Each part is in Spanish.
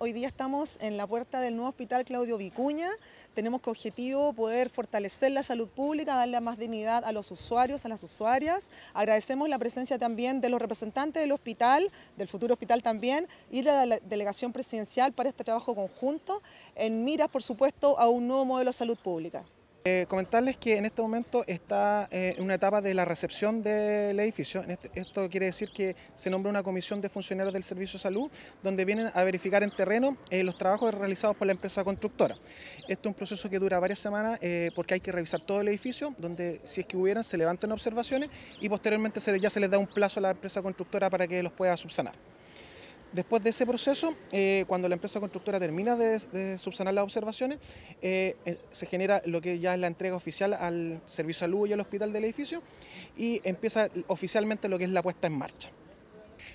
Hoy día estamos en la puerta del nuevo hospital Claudio Vicuña. Tenemos como objetivo poder fortalecer la salud pública, darle más dignidad a los usuarios, a las usuarias. Agradecemos la presencia también de los representantes del hospital, del futuro hospital también, y de la delegación presidencial para este trabajo conjunto, en miras, por supuesto, a un nuevo modelo de salud pública. Eh, comentarles que en este momento está eh, en una etapa de la recepción del edificio. Este, esto quiere decir que se nombra una comisión de funcionarios del Servicio de Salud, donde vienen a verificar en terreno eh, los trabajos realizados por la empresa constructora. Este es un proceso que dura varias semanas porque hay que revisar todo el edificio, donde si es que hubieran se levanten observaciones y posteriormente ya se les da un plazo a la empresa constructora para que los pueda subsanar. Después de ese proceso, eh, cuando la empresa constructora termina de, subsanar las observaciones, eh, eh, se genera lo que ya es la entrega oficial al Servicio de Salud y al hospital del edificio y empieza oficialmente lo que es la puesta en marcha.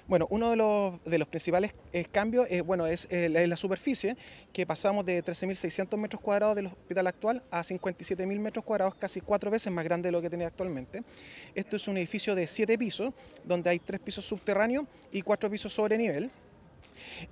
Bueno, uno de los, principales cambios bueno, es la, la, superficie, que pasamos de 13.600 metros cuadrados del hospital actual a 57.000 metros cuadrados, casi cuatro veces más grande de lo que tenía actualmente. Esto es un edificio de siete pisos, donde hay tres pisos subterráneos y cuatro pisos sobre nivel.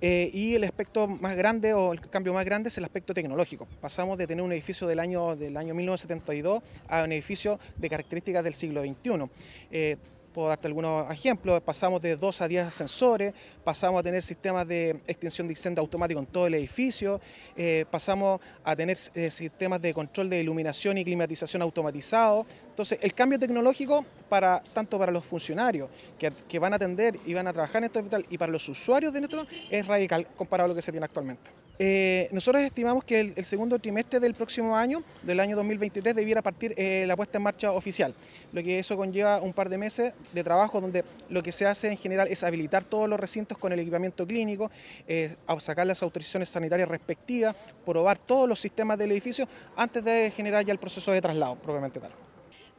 Eh, y el aspecto más grande o el cambio más grande es el aspecto tecnológico. Pasamos de tener un edificio del año, del año 1972 a un edificio de características del siglo XXI. Puedo darte algunos ejemplos, pasamos de 2 a 10 ascensores, pasamos a tener sistemas de extinción de incendio automático en todo el edificio, eh, pasamos a tener eh, sistemas de control de iluminación y climatización automatizado. Entonces, el cambio tecnológico para tanto para los funcionarios que, que van a atender y van a trabajar en este hospital y para los usuarios de nuestro es radical comparado a lo que se tiene actualmente. Eh, nosotros estimamos que el, segundo trimestre del próximo año, del año 2023, debiera partir eh, la puesta en marcha oficial, lo que eso conlleva un par de meses de trabajo donde lo que se hace en general es habilitar todos los recintos con el equipamiento clínico, eh, sacar las autorizaciones sanitarias respectivas, probar todos los sistemas del edificio antes de generar ya el proceso de traslado propiamente tal.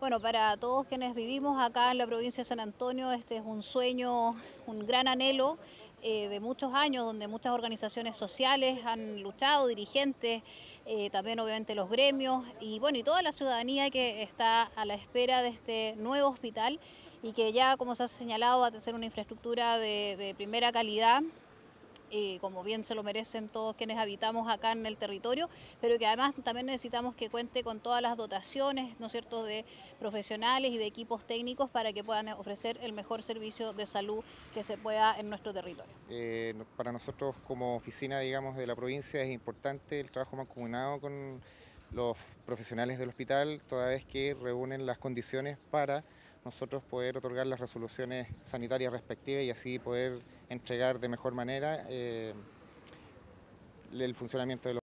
Bueno, para todos quienes vivimos acá en la provincia de San Antonio, este es un sueño, un gran anhelo eh, de muchos años, donde muchas organizaciones sociales han luchado, dirigentes, eh, también obviamente los gremios y bueno, y toda la ciudadanía que está a la espera de este nuevo hospital y que ya, como se ha señalado, va a tener una infraestructura de, de primera calidad eh, como bien se lo merecen todos quienes habitamos acá en el territorio, pero que además también necesitamos que cuente con todas las dotaciones, ¿no es cierto?, de profesionales y de equipos técnicos para que puedan ofrecer el mejor servicio de salud que se pueda en nuestro territorio. Eh, para nosotros como oficina, digamos, de la provincia es importante el trabajo mancomunado con los profesionales del hospital, toda vez que reúnen las condiciones para nosotros poder otorgar las resoluciones sanitarias respectivas y así poder entregar de mejor manera eh, el funcionamiento de los...